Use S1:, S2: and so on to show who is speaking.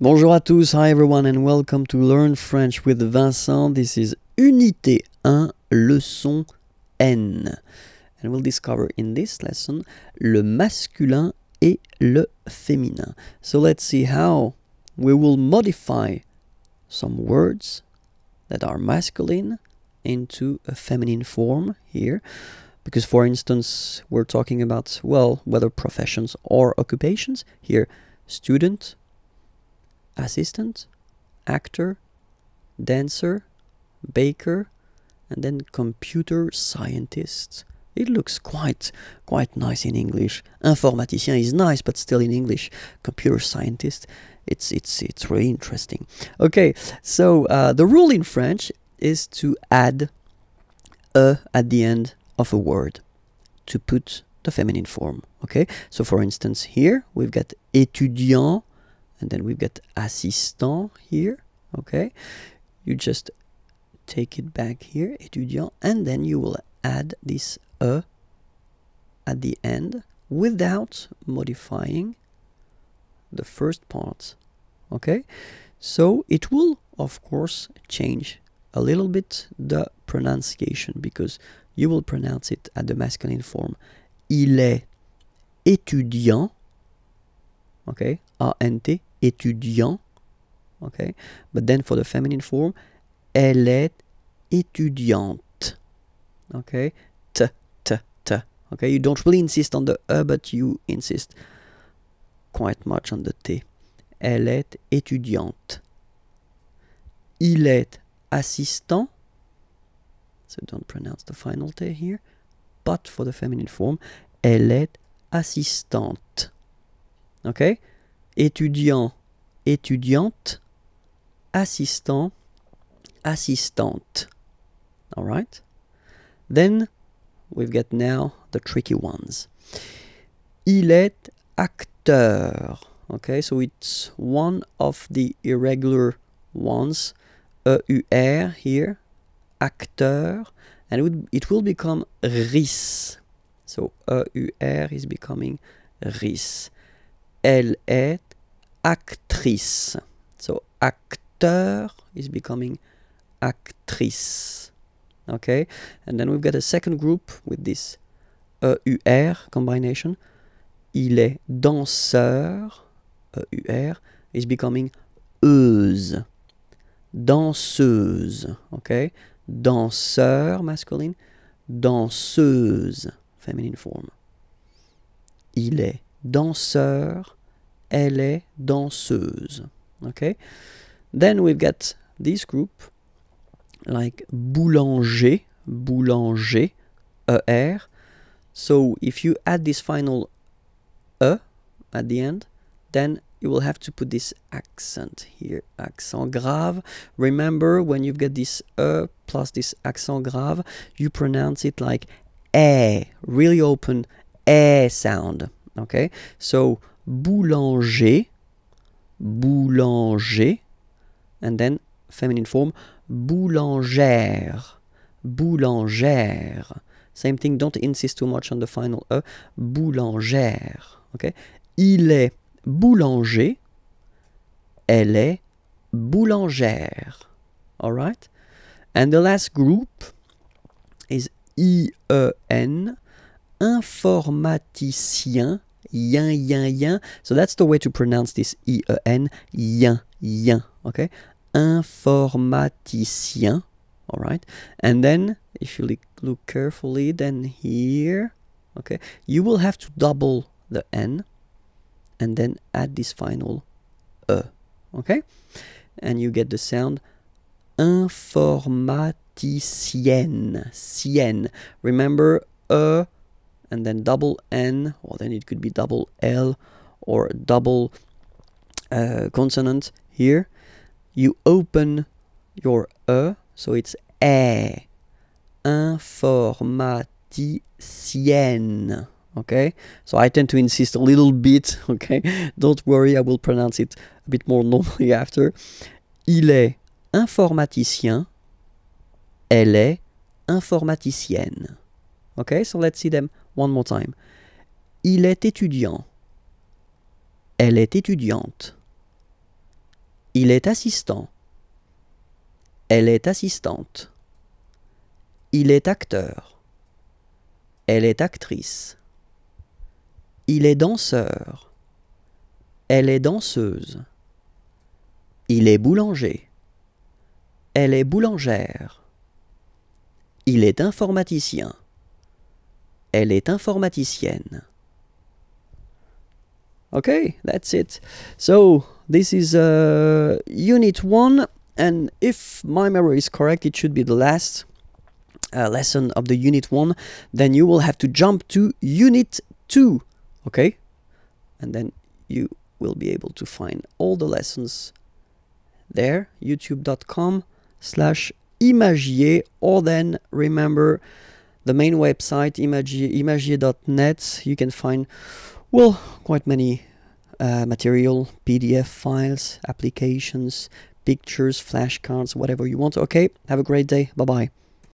S1: Bonjour à tous, hi everyone and welcome to Learn French with Vincent. This is Unité 1, leçon N. And we'll discover in this lesson le masculin et le féminin. So let's see how we will modify some words that are masculine into a feminine form here. Because for instance, we're talking about, well, whether professions or occupations. Here, student, assistant, actor, dancer, baker, and then computer scientist. It looks quite quite nice in English. Informaticien is nice, but still in English. Computer scientist, it's it's it's really interesting. Okay, so uh, the rule in French is to add a at the end of a word to put the feminine form. Okay, so for instance, here we've got étudiant, and then we've got assistant here okay you just take it back here étudiant and then you will add this e at the end without modifying the first part okay so it will of course change a little bit the pronunciation because you will pronounce it at the masculine form il est étudiant okay a n t étudiant. Okay? But then for the feminine form, elle est étudiante. Okay? T, t, t. Okay? You don't really insist on the E, but you insist quite much on the T. Elle est étudiante. Il est assistant. So don't pronounce the final T here. But for the feminine form, elle est assistante. Okay? étudiant, étudiante, assistant, assistante. All right? Then we've got now the tricky ones. Il est acteur. Okay, so it's one of the irregular ones. E-U-R, here, acteur, and it, it will become RIS. So E-U-R is becoming RIS. Elle est actrice. So acteur is becoming actrice. Okay, and then we've got a second group with this e ur combination. Il est danseur. EUR is becoming euse. Danseuse. Okay, danseur masculine. Danseuse feminine form. Il est danseur elle est danseuse. Okay? Then we've got this group, like boulanger, boulanger, er. So if you add this final e at the end, then you will have to put this accent here, accent grave. Remember, when you've got this e plus this accent grave, you pronounce it like e, really open e sound. Okay, so boulanger, boulanger, and then feminine form, boulangère, boulangère. Same thing, don't insist too much on the final E, boulangère. Okay? Il est boulanger, elle est boulangère. All right. And the last group is e n. informaticien, yin, yin, yin. So that's the way to pronounce this E-E-N, yin, yin, okay? Informaticien, all right? And then if you look carefully, then here, okay, you will have to double the N and then add this final E, okay? And you get the sound informaticienne, sienne. Remember, E, and then double N, or then it could be double L or double uh, consonant here. You open your E, so it's E, informaticienne. Okay, so I tend to insist a little bit. Okay, don't worry, I will pronounce it a bit more normally after. Il est informaticien. Elle est informaticienne. Okay, so let's see them One more time. Il est étudiant. Elle est étudiante. Il est assistant. Elle est assistante. Il est acteur. Elle est actrice. Il est danseur. Elle est danseuse. Il est boulanger. Elle est boulangère. Il est informaticien. Elle est informaticienne. Okay, that's it. So this is uh, unit one, and if my memory is correct, it should be the last uh, lesson of the unit one. Then you will have to jump to unit two, okay? And then you will be able to find all the lessons there, youtube.com slash imagier, or then remember the main website, imagier.net, you can find, well, quite many uh, material, PDF files, applications, pictures, flashcards, whatever you want. Okay, have a great day. Bye bye.